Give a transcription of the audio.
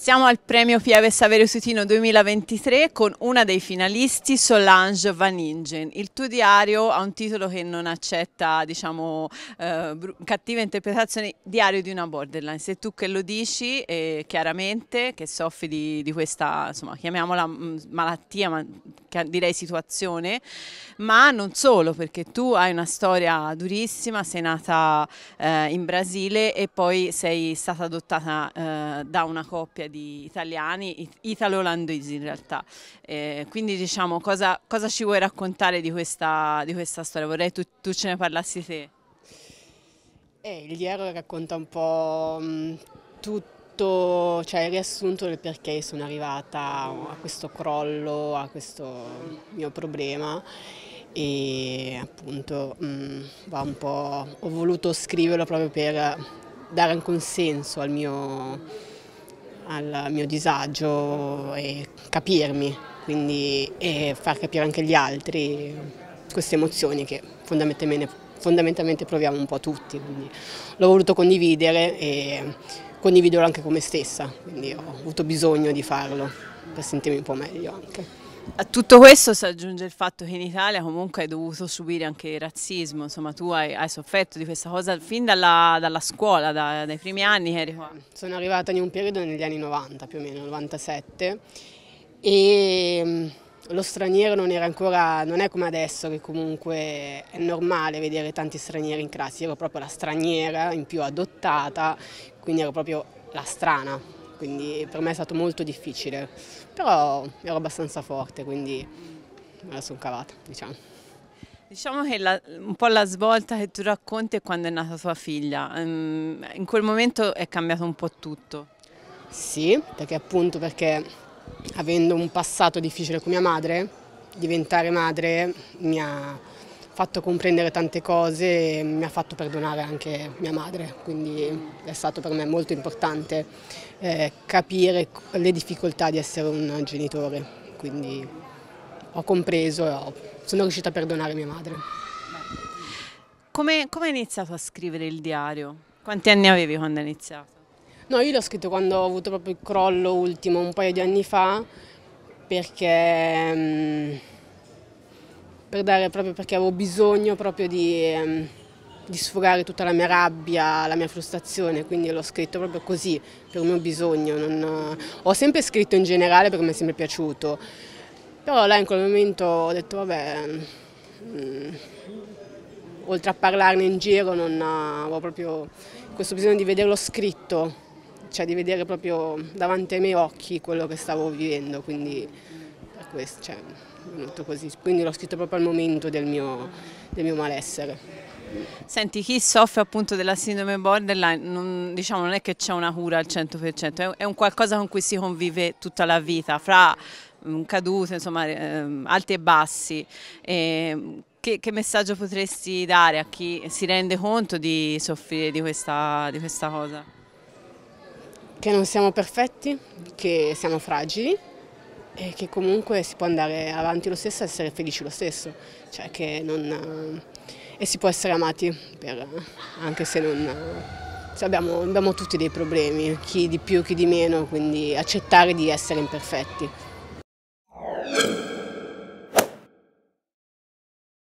Siamo al premio Pieve Saverio Sutino 2023 con una dei finalisti, Solange Van Ingen. Il tuo diario ha un titolo che non accetta, diciamo, eh, cattiva interpretazione, diario di una borderline. Sei tu che lo dici eh, chiaramente, che soffri di, di questa, insomma, chiamiamola mm, malattia, ma direi situazione, ma non solo perché tu hai una storia durissima, sei nata eh, in Brasile e poi sei stata adottata eh, da una coppia di italiani, italo-olandesi in realtà. Eh, quindi diciamo cosa, cosa, ci vuoi raccontare di questa, di questa storia? Vorrei tu, tu ce ne parlassi te. Eh, il diario racconta un po' mm, tutto detto, cioè il riassunto del perché sono arrivata a questo crollo, a questo mio problema e appunto mh, mm, ho voluto scriverlo proprio per dare un consenso al mio, al mio disagio e capirmi, quindi e far capire anche agli altri queste emozioni che fondamentalmente, fondamentalmente proviamo un po' tutti, quindi l'ho voluto condividere e condividerlo anche con me stessa, quindi ho avuto bisogno di farlo per sentirmi un po' meglio anche. A tutto questo si aggiunge il fatto che in Italia comunque hai dovuto subire anche il razzismo, insomma tu hai, hai sofferto di questa cosa fin dalla, dalla scuola, da, dai primi anni che eri qua. Sono arrivata in un periodo negli anni 90 più o meno, 97 e lo straniero non era ancora, non è come adesso che comunque è normale vedere tanti stranieri in classe, io ero proprio la straniera in più adottata, quindi ero proprio la strana, quindi per me è stato molto difficile, però ero abbastanza forte, quindi me la sono cavata, diciamo. Diciamo che la, un po' la svolta che tu racconti è quando è nata tua figlia, ehm, in quel momento è cambiato un po' tutto. Sì, perché appunto perché avendo un passato difficile con mia madre, diventare madre mi ha fatto comprendere tante cose e mi ha fatto perdonare anche mia madre, quindi è stato per me molto importante eh, capire le difficoltà di essere un genitore, quindi ho compreso e ho, sono riuscita a perdonare mia madre. Come, come hai iniziato a scrivere il diario? Quanti anni avevi quando hai iniziato? No, io l'ho scritto quando ho avuto proprio il crollo ultimo, un paio di anni fa, perché... Mm, per dare proprio perché avevo bisogno proprio di, mm, di sfogare tutta la mia rabbia, la mia frustrazione, quindi l'ho scritto proprio così, per il mio bisogno. Non, eh, ho sempre scritto in generale perché mi è sempre piaciuto, però là in quel momento ho detto vabbè, um, oltre a parlarne in giro non eh, avevo proprio questo bisogno di vederlo scritto cioè di vedere proprio davanti ai miei occhi quello che stavo vivendo, quindi per questo, cioè, così. Quindi l'ho scritto proprio al momento del mio, del mio malessere. Senti, chi soffre appunto della sindrome borderline non, diciamo, non è che c'è una cura al 100%, è un qualcosa con cui si convive tutta la vita, fra mm, cadute, insomma, ehm, alti e bassi. E ehm, che, che, messaggio potresti dare a chi si rende conto di soffrire di questa, di questa cosa? Che non siamo perfetti, che siamo fragili e che comunque si può andare avanti lo stesso e essere felici lo stesso. Cioè non, eh, e si può essere amati per, anche se non... Eh, abbiamo, abbiamo, tutti dei problemi, chi di più, chi di meno, quindi accettare di essere imperfetti.